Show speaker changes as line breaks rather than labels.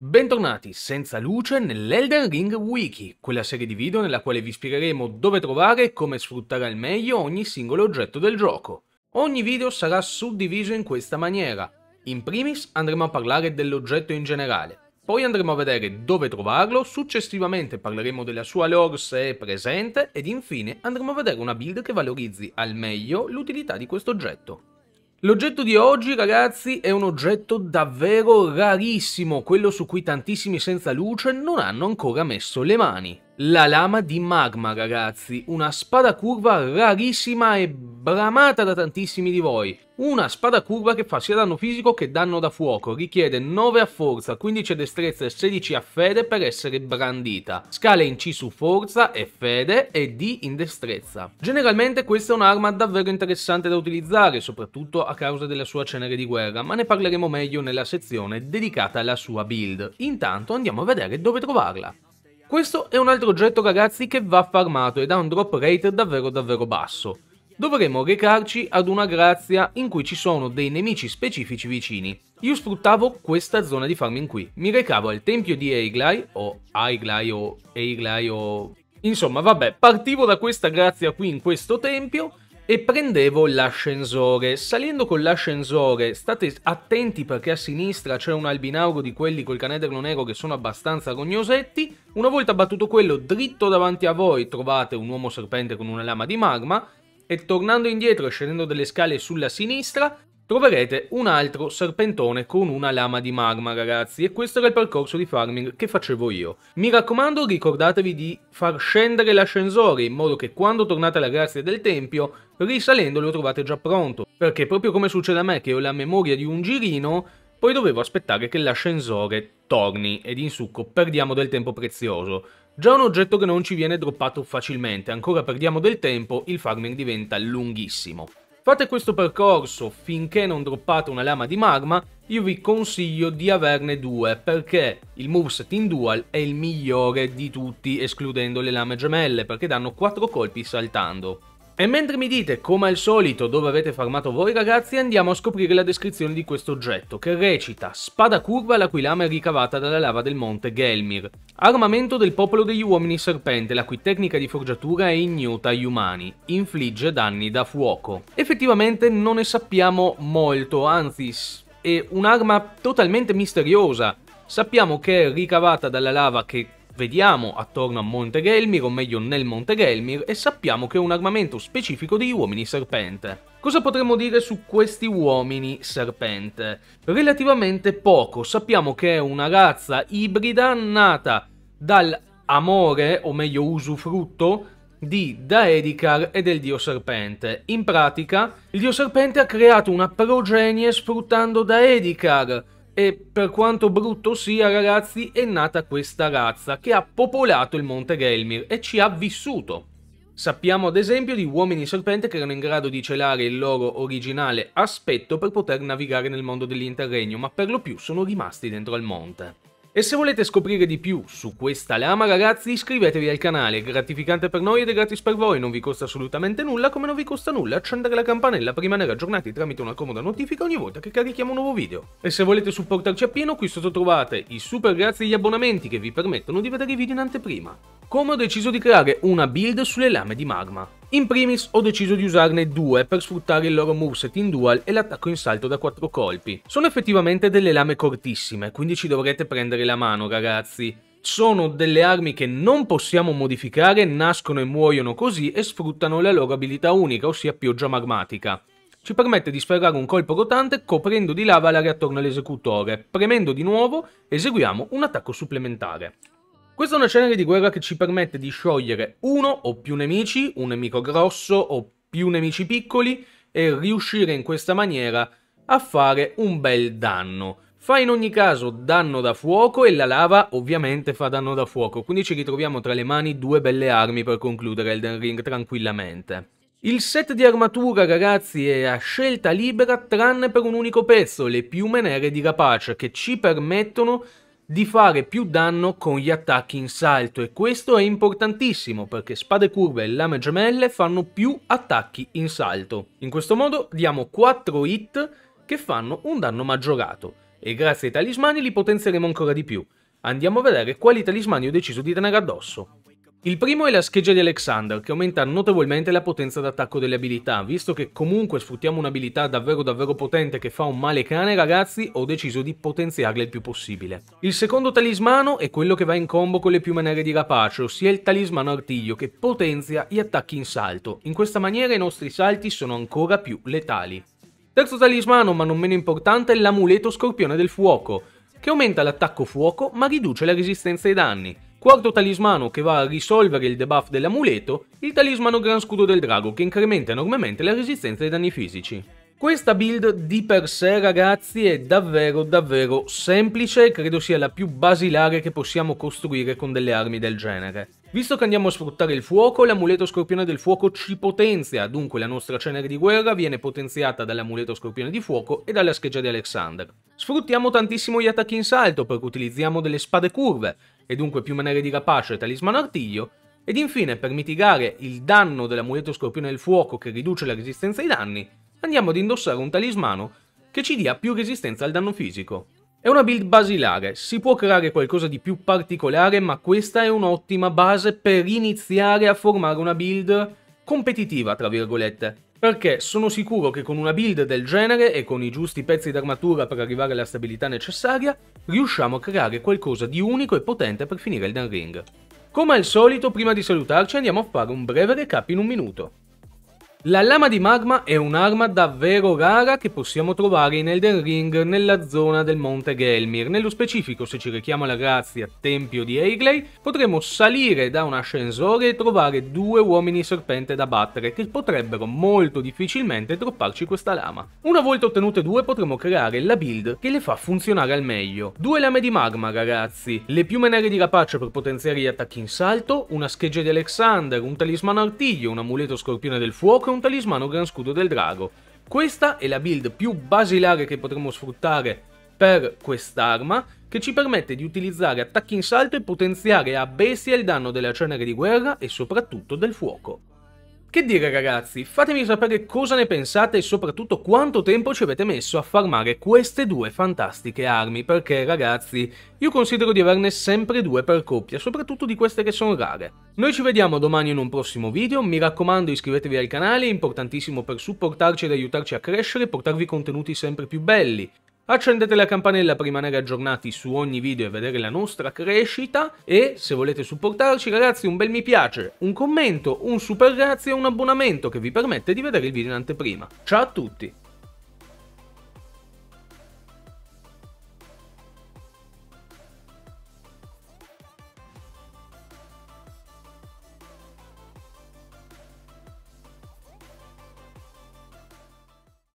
Bentornati senza luce nell'Elden Ring Wiki, quella serie di video nella quale vi spiegheremo dove trovare e come sfruttare al meglio ogni singolo oggetto del gioco. Ogni video sarà suddiviso in questa maniera. In primis andremo a parlare dell'oggetto in generale, poi andremo a vedere dove trovarlo, successivamente parleremo della sua lore se è presente ed infine andremo a vedere una build che valorizzi al meglio l'utilità di questo oggetto. L'oggetto di oggi, ragazzi, è un oggetto davvero rarissimo, quello su cui tantissimi senza luce non hanno ancora messo le mani. La lama di magma, ragazzi, una spada curva rarissima e bramata da tantissimi di voi. Una spada curva che fa sia danno fisico che danno da fuoco, richiede 9 a forza, 15 a destrezza e 16 a fede per essere brandita. Scale in C su forza e fede e D in destrezza. Generalmente questa è un'arma davvero interessante da utilizzare, soprattutto a causa della sua cenere di guerra, ma ne parleremo meglio nella sezione dedicata alla sua build. Intanto andiamo a vedere dove trovarla. Questo è un altro oggetto ragazzi che va farmato ed ha un drop rate davvero davvero basso. Dovremo recarci ad una grazia in cui ci sono dei nemici specifici vicini. Io sfruttavo questa zona di farming qui. Mi recavo al tempio di Eiglai, o Aiglai o Eiglai o... Insomma vabbè, partivo da questa grazia qui in questo tempio e prendevo l'ascensore. Salendo con l'ascensore, state attenti perché a sinistra c'è un albinauro di quelli col canederno nero che sono abbastanza rognosetti. Una volta battuto quello, dritto davanti a voi trovate un uomo serpente con una lama di magma e tornando indietro e scendendo delle scale sulla sinistra troverete un altro serpentone con una lama di magma ragazzi e questo era il percorso di farming che facevo io. Mi raccomando ricordatevi di far scendere l'ascensore in modo che quando tornate alla grazia del tempio risalendo lo trovate già pronto, perché proprio come succede a me che ho la memoria di un girino, poi dovevo aspettare che l'ascensore torni ed in succo perdiamo del tempo prezioso. Già un oggetto che non ci viene droppato facilmente, ancora perdiamo del tempo, il farming diventa lunghissimo. Fate questo percorso finché non droppate una lama di magma, io vi consiglio di averne due perché il moveset in dual è il migliore di tutti escludendo le lame gemelle perché danno 4 colpi saltando. E mentre mi dite, come al solito, dove avete farmato voi ragazzi, andiamo a scoprire la descrizione di questo oggetto, che recita Spada curva la cui lama è ricavata dalla lava del monte Gelmir, armamento del popolo degli uomini serpente, la cui tecnica di forgiatura è ignota agli umani, infligge danni da fuoco. Effettivamente non ne sappiamo molto, anzi è un'arma totalmente misteriosa, Sappiamo che è ricavata dalla lava che Vediamo attorno a Monte Gelmir, o meglio nel Monte Gelmir, e sappiamo che è un armamento specifico degli uomini serpente. Cosa potremmo dire su questi uomini serpente? Relativamente poco, sappiamo che è una razza ibrida nata dal amore, o meglio usufrutto, di Daedicar e del dio serpente. In pratica, il dio serpente ha creato una progenie sfruttando Daedicar, e per quanto brutto sia ragazzi è nata questa razza che ha popolato il monte Gelmir e ci ha vissuto. Sappiamo ad esempio di uomini serpente che erano in grado di celare il loro originale aspetto per poter navigare nel mondo dell'interregno, ma per lo più sono rimasti dentro al monte. E se volete scoprire di più su questa lama ragazzi iscrivetevi al canale, è gratificante per noi ed è gratis per voi, non vi costa assolutamente nulla come non vi costa nulla accendere la campanella per rimanere aggiornati tramite una comoda notifica ogni volta che carichiamo un nuovo video. E se volete supportarci appieno qui sotto trovate i super grazie agli abbonamenti che vi permettono di vedere i video in anteprima. Come ho deciso di creare una build sulle lame di magma. In primis ho deciso di usarne due per sfruttare il loro moveset in dual e l'attacco in salto da 4 colpi. Sono effettivamente delle lame cortissime, quindi ci dovrete prendere la mano ragazzi. Sono delle armi che non possiamo modificare, nascono e muoiono così e sfruttano la loro abilità unica, ossia pioggia magmatica. Ci permette di sferrare un colpo rotante coprendo di lava l'area attorno all'esecutore. Premendo di nuovo eseguiamo un attacco supplementare. Questa è una scena di guerra che ci permette di sciogliere uno o più nemici, un nemico grosso o più nemici piccoli e riuscire in questa maniera a fare un bel danno. Fa in ogni caso danno da fuoco e la lava ovviamente fa danno da fuoco, quindi ci ritroviamo tra le mani due belle armi per concludere Elden Ring tranquillamente. Il set di armatura, ragazzi, è a scelta libera tranne per un unico pezzo, le piume nere di rapace, che ci permettono di fare più danno con gli attacchi in salto e questo è importantissimo perché spade curve e lame gemelle fanno più attacchi in salto. In questo modo diamo 4 hit che fanno un danno maggiorato e grazie ai talismani li potenzieremo ancora di più. Andiamo a vedere quali talismani ho deciso di tenere addosso. Il primo è la scheggia di Alexander, che aumenta notevolmente la potenza d'attacco delle abilità, visto che comunque sfruttiamo un'abilità davvero davvero potente che fa un male cane ragazzi, ho deciso di potenziarla il più possibile. Il secondo talismano è quello che va in combo con le piume nere di rapace, ossia il talismano artiglio, che potenzia gli attacchi in salto. In questa maniera i nostri salti sono ancora più letali. Terzo talismano, ma non meno importante, è l'amuleto scorpione del fuoco, che aumenta l'attacco fuoco ma riduce la resistenza ai danni. Quarto talismano che va a risolvere il debuff dell'amuleto, il talismano Gran Scudo del Drago che incrementa enormemente la resistenza ai danni fisici. Questa build di per sé ragazzi è davvero davvero semplice e credo sia la più basilare che possiamo costruire con delle armi del genere. Visto che andiamo a sfruttare il fuoco, l'amuleto scorpione del fuoco ci potenzia, dunque la nostra cenere di guerra viene potenziata dall'amuleto scorpione di fuoco e dalla scheggia di Alexander. Sfruttiamo tantissimo gli attacchi in salto perché utilizziamo delle spade curve, e dunque più piumanere di rapace e talismano artiglio, ed infine per mitigare il danno dell'amuleto scorpione del fuoco che riduce la resistenza ai danni, andiamo ad indossare un talismano che ci dia più resistenza al danno fisico. È una build basilare, si può creare qualcosa di più particolare ma questa è un'ottima base per iniziare a formare una build competitiva, tra virgolette, perché sono sicuro che con una build del genere e con i giusti pezzi d'armatura per arrivare alla stabilità necessaria, riusciamo a creare qualcosa di unico e potente per finire il Dan Ring. Come al solito, prima di salutarci andiamo a fare un breve recap in un minuto. La lama di magma è un'arma davvero rara che possiamo trovare in Elden Ring nella zona del monte Gelmir. Nello specifico, se ci richiamo alla grazia Tempio di Eigley, potremo salire da un ascensore e trovare due uomini serpente da battere che potrebbero molto difficilmente dropparci questa lama. Una volta ottenute due potremo creare la build che le fa funzionare al meglio. Due lame di magma ragazzi, le piume nere di rapace per potenziare gli attacchi in salto, una scheggia di Alexander, un talismano artiglio, un amuleto scorpione del fuoco, comunque un talismano Gran Scudo del Drago. Questa è la build più basilare che potremo sfruttare per quest'arma, che ci permette di utilizzare attacchi in salto e potenziare a bestia il danno della cenere di guerra e soprattutto del fuoco. Che dire ragazzi, fatemi sapere cosa ne pensate e soprattutto quanto tempo ci avete messo a farmare queste due fantastiche armi, perché ragazzi, io considero di averne sempre due per coppia, soprattutto di queste che sono rare. Noi ci vediamo domani in un prossimo video, mi raccomando iscrivetevi al canale, è importantissimo per supportarci ed aiutarci a crescere e portarvi contenuti sempre più belli. Accendete la campanella per rimanere aggiornati su ogni video e vedere la nostra crescita e se volete supportarci ragazzi un bel mi piace, un commento, un super grazie e un abbonamento che vi permette di vedere il video in anteprima. Ciao a tutti!